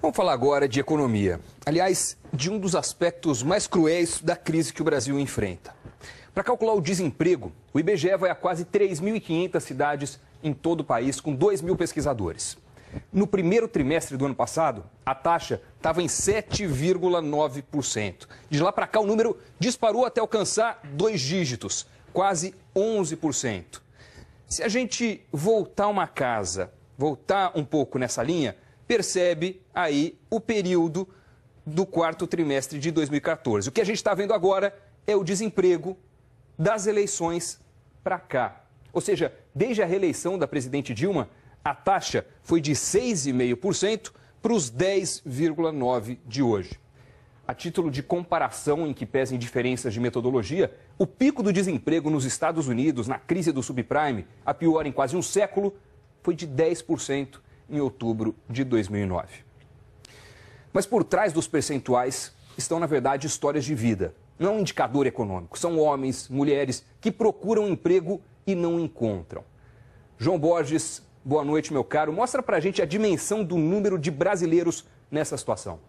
Vamos falar agora de economia. Aliás, de um dos aspectos mais cruéis da crise que o Brasil enfrenta. Para calcular o desemprego, o IBGE vai a quase 3.500 cidades em todo o país, com 2 mil pesquisadores. No primeiro trimestre do ano passado, a taxa estava em 7,9%. De lá para cá, o número disparou até alcançar dois dígitos, quase 11%. Se a gente voltar uma casa, voltar um pouco nessa linha, percebe aí o período do quarto trimestre de 2014. O que a gente está vendo agora é o desemprego das eleições para cá. Ou seja, desde a reeleição da presidente Dilma, a taxa foi de 6,5% para os 10,9% de hoje. A título de comparação, em que pesem diferenças de metodologia, o pico do desemprego nos Estados Unidos, na crise do subprime, a pior em quase um século, foi de 10% em outubro de 2009. Mas por trás dos percentuais estão, na verdade, histórias de vida. Não é um indicador econômico. São homens, mulheres que procuram emprego e não encontram. João Borges, boa noite, meu caro. Mostra pra gente a dimensão do número de brasileiros nessa situação.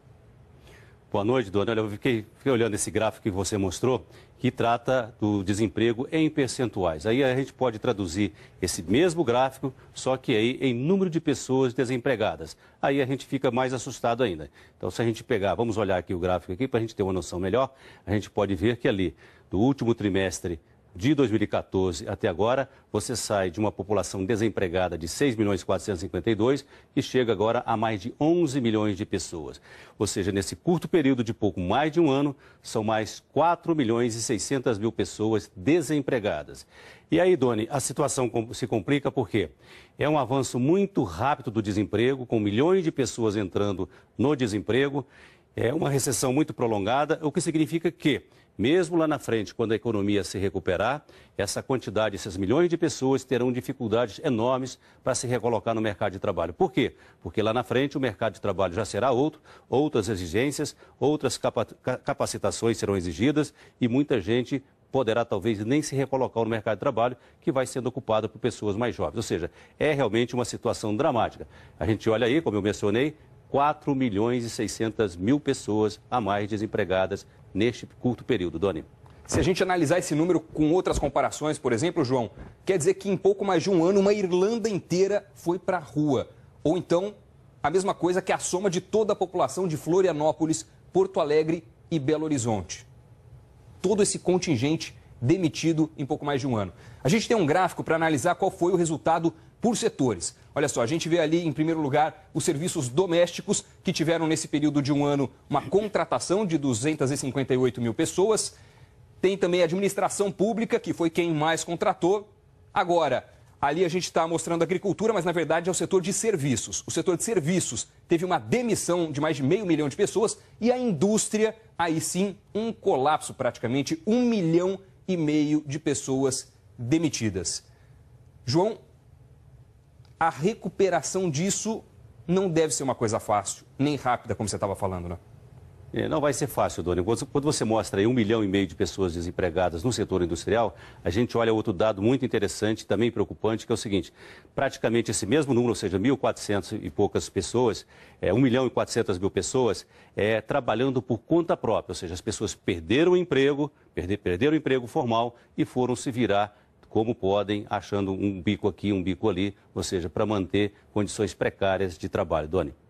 Boa noite, Dona. Olha, eu fiquei, fiquei, olhando esse gráfico que você mostrou, que trata do desemprego em percentuais. Aí a gente pode traduzir esse mesmo gráfico, só que aí em número de pessoas desempregadas. Aí a gente fica mais assustado ainda. Então, se a gente pegar, vamos olhar aqui o gráfico aqui para a gente ter uma noção melhor, a gente pode ver que ali, do último trimestre de 2014 até agora, você sai de uma população desempregada de 6 milhões 452 e chega agora a mais de 11 milhões de pessoas. Ou seja, nesse curto período de pouco mais de um ano, são mais 4 milhões e 600 mil pessoas desempregadas. E aí, Doni, a situação se complica porque é um avanço muito rápido do desemprego, com milhões de pessoas entrando no desemprego é uma recessão muito prolongada, o que significa que, mesmo lá na frente, quando a economia se recuperar, essa quantidade, esses milhões de pessoas terão dificuldades enormes para se recolocar no mercado de trabalho. Por quê? Porque lá na frente o mercado de trabalho já será outro, outras exigências, outras capacitações serão exigidas e muita gente poderá talvez nem se recolocar no mercado de trabalho, que vai sendo ocupado por pessoas mais jovens. Ou seja, é realmente uma situação dramática. A gente olha aí, como eu mencionei, 4 milhões e 600 mil pessoas a mais desempregadas neste curto período, Doni. Se a gente analisar esse número com outras comparações, por exemplo, João, quer dizer que em pouco mais de um ano uma Irlanda inteira foi para a rua. Ou então, a mesma coisa que a soma de toda a população de Florianópolis, Porto Alegre e Belo Horizonte. Todo esse contingente demitido em pouco mais de um ano. A gente tem um gráfico para analisar qual foi o resultado por setores. Olha só, a gente vê ali, em primeiro lugar, os serviços domésticos, que tiveram nesse período de um ano uma contratação de 258 mil pessoas. Tem também a administração pública, que foi quem mais contratou. Agora, ali a gente está mostrando agricultura, mas na verdade é o setor de serviços. O setor de serviços teve uma demissão de mais de meio milhão de pessoas e a indústria, aí sim, um colapso praticamente, um milhão e meio de pessoas demitidas. João, a recuperação disso não deve ser uma coisa fácil, nem rápida, como você estava falando, né? É, não vai ser fácil, Dona. Quando você mostra aí um milhão e meio de pessoas desempregadas no setor industrial, a gente olha outro dado muito interessante, também preocupante, que é o seguinte: praticamente esse mesmo número, ou seja, 1.400 e poucas pessoas, é, 1 milhão e 400 mil pessoas, é, trabalhando por conta própria, ou seja, as pessoas perderam o emprego, perder, perderam o emprego formal e foram se virar como podem, achando um bico aqui, um bico ali, ou seja, para manter condições precárias de trabalho. Dona.